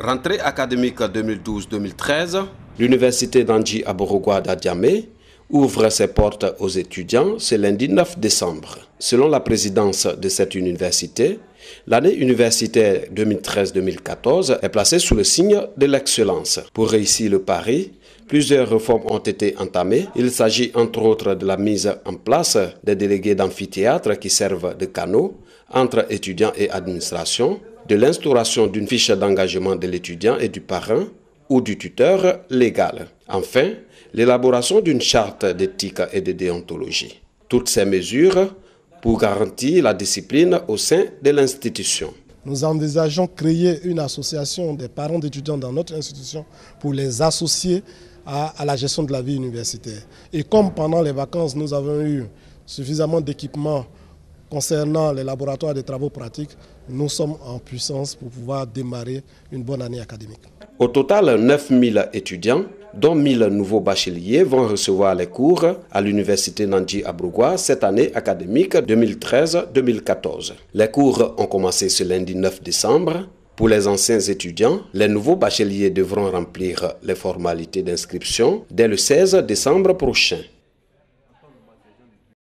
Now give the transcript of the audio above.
Rentrée académique 2012-2013, l'université d'Anji à d'Adiame ouvre ses portes aux étudiants ce lundi 9 décembre. Selon la présidence de cette université, l'année universitaire 2013-2014 est placée sous le signe de l'excellence. Pour réussir le pari, Plusieurs réformes ont été entamées. Il s'agit entre autres de la mise en place des délégués d'amphithéâtre qui servent de canaux entre étudiants et administration, de l'instauration d'une fiche d'engagement de l'étudiant et du parrain ou du tuteur légal. Enfin, l'élaboration d'une charte d'éthique et de déontologie. Toutes ces mesures pour garantir la discipline au sein de l'institution. Nous envisageons créer une association des parents d'étudiants dans notre institution pour les associer à, à, la gestion de la vie universitaire. Et comme pendant les vacances, nous avons eu suffisamment d'équipements Concernant les laboratoires de travaux pratiques, nous sommes en puissance pour pouvoir démarrer une bonne année académique. Au total, 9 000 étudiants, dont 1 000 nouveaux bacheliers, vont recevoir les cours à l'université Nandji Abrougoua cette année académique 2013-2014. Les cours ont commencé ce lundi 9 décembre. Pour les anciens étudiants, les nouveaux bacheliers devront remplir les formalités d'inscription dès le 16 décembre prochain.